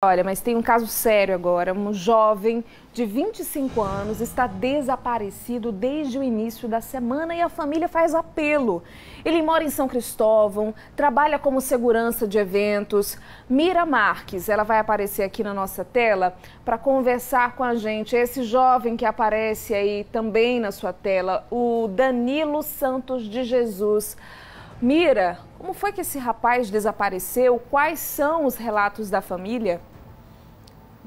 Olha, mas tem um caso sério agora. Um jovem de 25 anos está desaparecido desde o início da semana e a família faz apelo. Ele mora em São Cristóvão, trabalha como segurança de eventos. Mira Marques, ela vai aparecer aqui na nossa tela para conversar com a gente. Esse jovem que aparece aí também na sua tela, o Danilo Santos de Jesus. Mira, como foi que esse rapaz desapareceu? Quais são os relatos da família?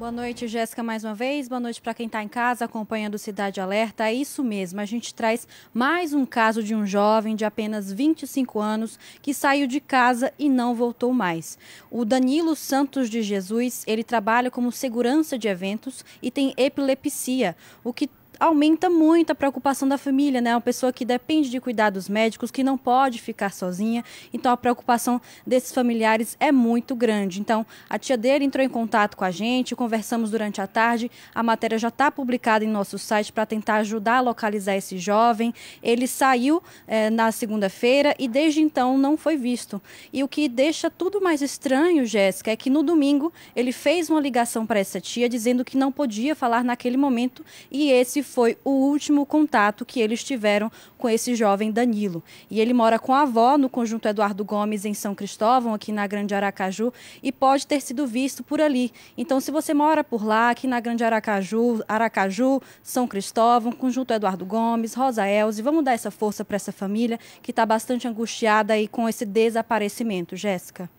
Boa noite, Jéssica, mais uma vez. Boa noite para quem está em casa acompanhando Cidade Alerta. É isso mesmo, a gente traz mais um caso de um jovem de apenas 25 anos que saiu de casa e não voltou mais. O Danilo Santos de Jesus, ele trabalha como segurança de eventos e tem epilepsia, o que aumenta muito a preocupação da família, né? Uma pessoa que depende de cuidados médicos, que não pode ficar sozinha. Então a preocupação desses familiares é muito grande. Então a tia dele entrou em contato com a gente, conversamos durante a tarde. A matéria já está publicada em nosso site para tentar ajudar a localizar esse jovem. Ele saiu eh, na segunda-feira e desde então não foi visto. E o que deixa tudo mais estranho, Jéssica, é que no domingo ele fez uma ligação para essa tia dizendo que não podia falar naquele momento e esse foi o último contato que eles tiveram com esse jovem Danilo. E ele mora com a avó no conjunto Eduardo Gomes, em São Cristóvão, aqui na Grande Aracaju, e pode ter sido visto por ali. Então, se você mora por lá, aqui na Grande Aracaju, Aracaju, São Cristóvão, conjunto Eduardo Gomes, Rosa Elze, vamos dar essa força para essa família que está bastante angustiada aí com esse desaparecimento, Jéssica.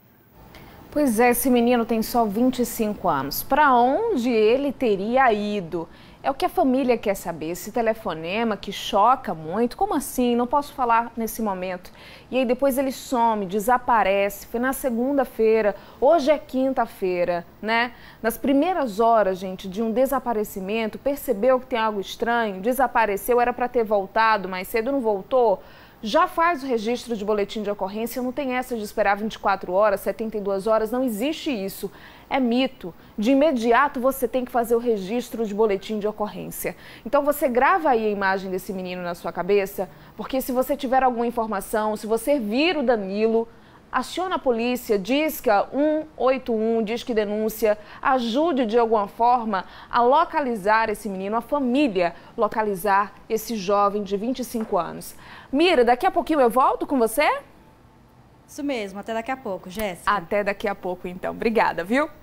Pois é, esse menino tem só 25 anos. Para onde ele teria ido? É o que a família quer saber. Esse telefonema que choca muito. Como assim? Não posso falar nesse momento. E aí depois ele some, desaparece. Foi na segunda-feira. Hoje é quinta-feira, né? Nas primeiras horas, gente, de um desaparecimento, percebeu que tem algo estranho, desapareceu, era para ter voltado mais cedo, não voltou já faz o registro de boletim de ocorrência, não tem essa de esperar 24 horas, 72 horas, não existe isso. É mito. De imediato você tem que fazer o registro de boletim de ocorrência. Então você grava aí a imagem desse menino na sua cabeça, porque se você tiver alguma informação, se você vir o Danilo, aciona a polícia, disca 181, diz que denúncia, ajude de alguma forma a localizar esse menino, a família, localizar esse jovem de 25 anos. Mira, daqui a pouquinho eu volto com você? Isso mesmo, até daqui a pouco, Jéssica. Até daqui a pouco, então. Obrigada, viu?